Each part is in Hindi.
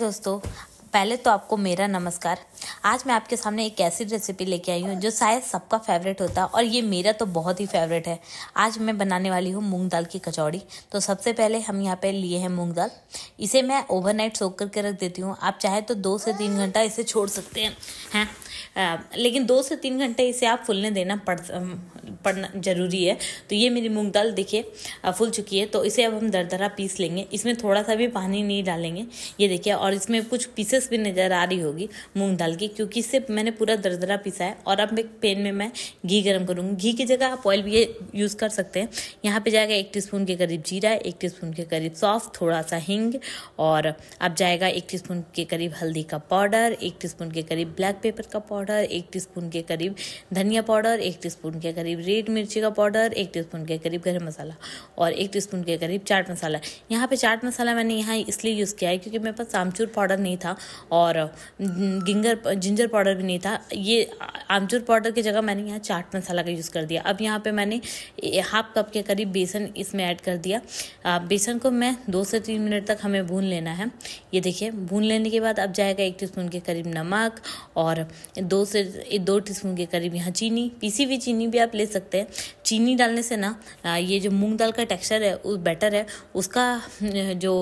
दोस्तों पहले तो आपको मेरा नमस्कार आज मैं आपके सामने एक ऐसी रेसिपी लेके आई हूँ जो शायद सबका फेवरेट होता है और ये मेरा तो बहुत ही फेवरेट है आज मैं बनाने वाली हूँ मूंग दाल की कचौड़ी तो सबसे पहले हम यहाँ पे लिए हैं मूंग दाल इसे मैं ओवरनाइट सोख करके रख देती हूँ आप चाहे तो दो से तीन घंटा इसे छोड़ सकते हैं हैं लेकिन दो से तीन घंटे इसे आप फुलने देना पड़ पड़ना ज़रूरी है तो ये मेरी मूंग दाल देखिए फूल चुकी है तो इसे अब हम दरदरा पीस लेंगे इसमें थोड़ा सा भी पानी नहीं डालेंगे ये देखिए और इसमें कुछ पीसेस भी नज़र आ रही होगी मूंग दाल की क्योंकि इससे मैंने पूरा दरदरा पीसा है और अब एक पेन में मैं घी गर्म करूँगी घी की जगह आप ऑयल भी ये यूज़ कर सकते हैं यहाँ पर जाएगा एक टी के करीब जीरा एक टी के करीब सौफ थोड़ा सा हिंग और अब जाएगा एक टी के करीब हल्दी का पाउडर एक टी के करीब ब्लैक पेपर का पाउडर एक टी के करीब धनिया पाउडर एक टी के करीब रेड मिर्ची का पाउडर एक टीस्पून के करीब गर्म मसाला और एक टीस्पून के करीब चाट मसाला यहाँ पे चाट मसाला मैंने यहाँ इसलिए यूज़ किया है क्योंकि मेरे पास आमचूर पाउडर नहीं था और गिंगर जिंजर पाउडर भी नहीं था ये आमचूर पाउडर की जगह मैंने यहाँ चाट मसाला का यूज़ कर दिया अब यहाँ पर मैंने हाफ कप के करीब बेसन इसमें ऐड कर दिया बेसन को मैं दो से तीन मिनट तक हमें भून लेना है ये देखिए भून लेने के बाद अब जाएगा एक टी के करीब नमक और दो से दो टी के करीब यहाँ चीनी पीसी हुई चीनी भी आप ले सकते सकते हैं चीनी डालने से ना ये जो मूंग दाल का टेक्सचर है उस बेटर है उसका जो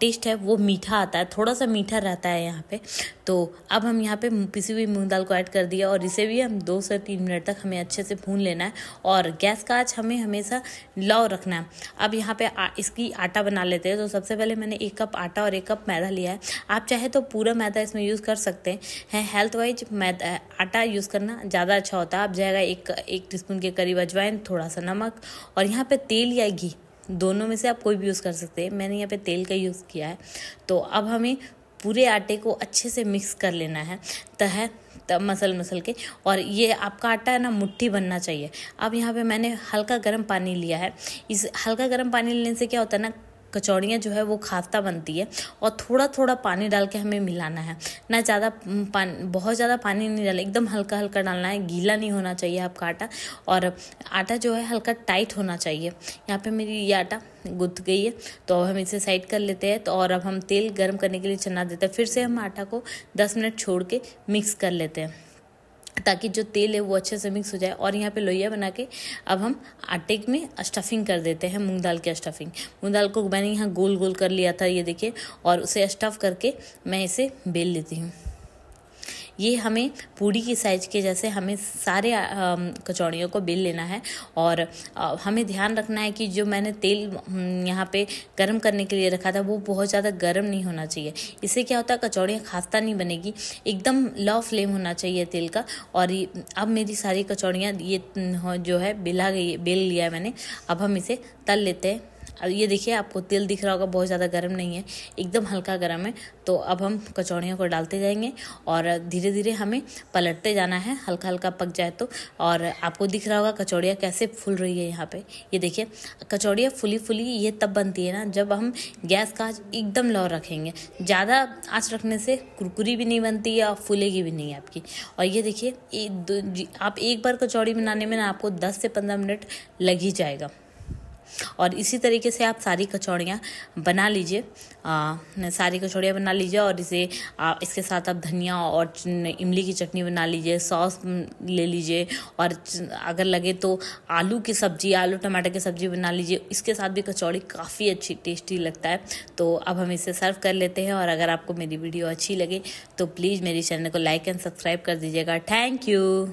टेस्ट है वो मीठा आता है थोड़ा सा मीठा रहता है यहाँ पे तो अब हम यहाँ पे पिसी हुई मूंग दाल को ऐड कर दिया और इसे भी हम दो से तीन मिनट तक हमें अच्छे से भून लेना है और गैस का आज हमें हमेशा लॉ रखना है अब यहाँ पे इसकी आटा बना लेते हैं तो सबसे पहले मैंने एक कप आटा और एक कप मैदा लिया है आप चाहे तो पूरा मैदा इसमें यूज़ कर सकते हैं हेल्थ वाइज मैदा आटा यूज़ करना ज़्यादा अच्छा होता है आप जाएगा एक एक टी टीस्पून के करीब अजवाइन थोड़ा सा नमक और यहाँ पे तेल या घी दोनों में से आप कोई भी यूज़ कर सकते हैं मैंने यहाँ पे तेल का यूज़ किया है तो अब हमें पूरे आटे को अच्छे से मिक्स कर लेना है तह तब मसल मसल के और ये आपका आटा है ना मुट्ठी बनना चाहिए अब यहाँ पे मैंने हल्का गर्म पानी लिया है इस हल्का गर्म पानी लेने से क्या होता है ना कचौड़ियाँ जो है वो खाफ्ता बनती है और थोड़ा थोड़ा पानी डाल के हमें मिलाना है ना ज़्यादा पानी बहुत ज़्यादा पानी नहीं डालना एकदम हल्का हल्का डालना है गीला नहीं होना चाहिए आपका आटा और आटा जो है हल्का टाइट होना चाहिए यहाँ पर मेरी ये आटा गुद गई है तो अब हम इसे साइड कर लेते हैं तो और अब हम तेल गर्म करने के लिए चना देते हैं फिर से हम आटा को दस मिनट छोड़ के मिक्स कर लेते हैं ताकि जो तेल है वो अच्छे से मिक्स हो जाए और यहाँ पे लोहिया बना के अब हम आटे में स्टफिंग कर देते हैं मूंग दाल की स्टफिंग मूंग दाल को मैंने यहाँ गोल गोल कर लिया था ये देखिए और उसे स्टफ़ करके मैं इसे बेल लेती हूँ ये हमें पूड़ी की साइज़ के जैसे हमें सारे कचौड़ियों को बेल लेना है और हमें ध्यान रखना है कि जो मैंने तेल यहाँ पे गर्म करने के लिए रखा था वो बहुत ज़्यादा गर्म नहीं होना चाहिए इससे क्या होता है कचौड़ियाँ खास्ता नहीं बनेगी एकदम लो फ्लेम होना चाहिए तेल का और अब मेरी सारी कचौड़ियाँ ये जो है बेला गई बेल लिया है मैंने अब हम इसे तल लेते हैं अब ये देखिए आपको तेल दिख रहा होगा बहुत ज़्यादा गर्म नहीं है एकदम हल्का गर्म है तो अब हम कचौड़ियों को डालते जाएंगे और धीरे धीरे हमें पलटते जाना है हल्का हल्का पक जाए तो और आपको दिख रहा होगा कचौड़ियाँ कैसे फूल रही है यहाँ पे ये देखिए कचौड़ियाँ फुली फुली ये तब बनती है ना जब हम गैस का आँच एकदम लो रखेंगे ज़्यादा आँच रखने से कुरकुरी भी नहीं बनती है और फूलेगी भी नहीं आपकी और ये देखिए आप एक बार कचौड़ी बनाने में ना आपको दस से पंद्रह मिनट लग ही जाएगा और इसी तरीके से आप सारी कचौड़ियाँ बना लीजिए सारी कचौड़ियाँ बना लीजिए और इसे आ, इसके साथ आप धनिया और इमली की चटनी बना लीजिए सॉस ले लीजिए और अगर लगे तो आलू की सब्ज़ी आलू टमाटर की सब्ज़ी बना लीजिए इसके साथ भी कचौड़ी काफ़ी अच्छी टेस्टी लगता है तो अब हम इसे सर्व कर लेते हैं और अगर आपको मेरी वीडियो अच्छी लगे तो प्लीज़ मेरे चैनल को लाइक एंड सब्सक्राइब कर दीजिएगा थैंक यू